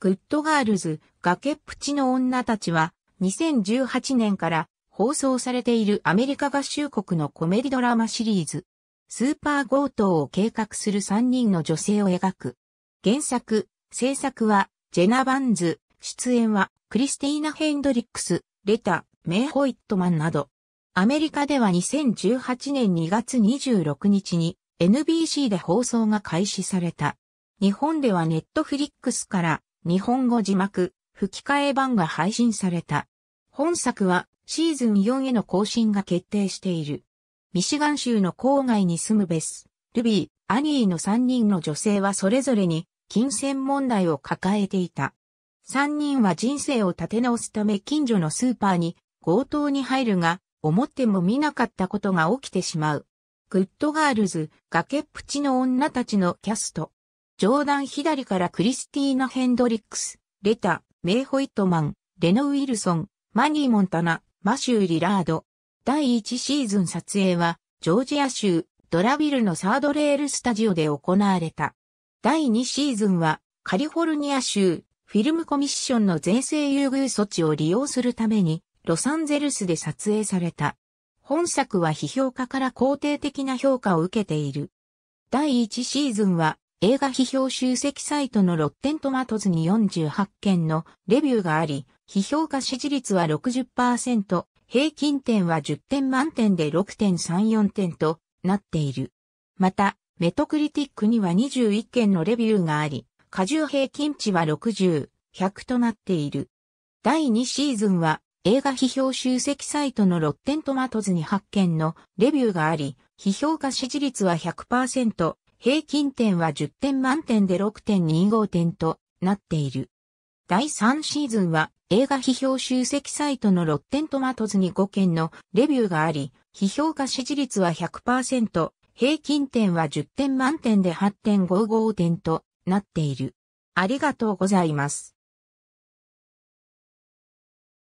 グッドガールズ、崖っぷちの女たちは、2018年から放送されているアメリカ合衆国のコメディドラマシリーズ、スーパー強盗を計画する3人の女性を描く。原作、制作は、ジェナ・バンズ、出演は、クリスティーナ・ヘンドリックス、レタ、メイ・ホイットマンなど。アメリカでは2018年2月26日に NBC で放送が開始された。日本ではネットフリックスから日本語字幕、吹き替え版が配信された。本作はシーズン4への更新が決定している。ミシガン州の郊外に住むベス、ルビー、アニーの3人の女性はそれぞれに金銭問題を抱えていた。3人は人生を立て直すため近所のスーパーに強盗に入るが、思っても見なかったことが起きてしまう。グッドガールズ、崖っぷちの女たちのキャスト。ジョーダン左からクリスティーナ・ヘンドリックス、レタ、メイ・ホイットマン、レノ・ウィルソン、マニー・モンタナ、マシュー・リラード。第1シーズン撮影は、ジョージア州、ドラビルのサードレールスタジオで行われた。第2シーズンは、カリフォルニア州、フィルムコミッションの税制優遇措置を利用するために、ロサンゼルスで撮影された。本作は批評家から肯定的な評価を受けている。第1シーズンは、映画批評集積サイトのロッテントマトズに48件のレビューがあり、批評家支持率は60%、平均点は10点満点で6.34点となっている。また、メトクリティックには21件のレビューがあり、過重平均値は60、100となっている。第2シーズンは映画批評集積サイトのロッテントマトズに8件のレビューがあり、批評家支持率は100%、平均点は10点満点で6.25点となっている。第3シーズンは映画批評集積サイトのロッテントマトズに5件のレビューがあり、批評家支持率は100%、平均点は10点満点で8.55点となっている。ありがとうございます。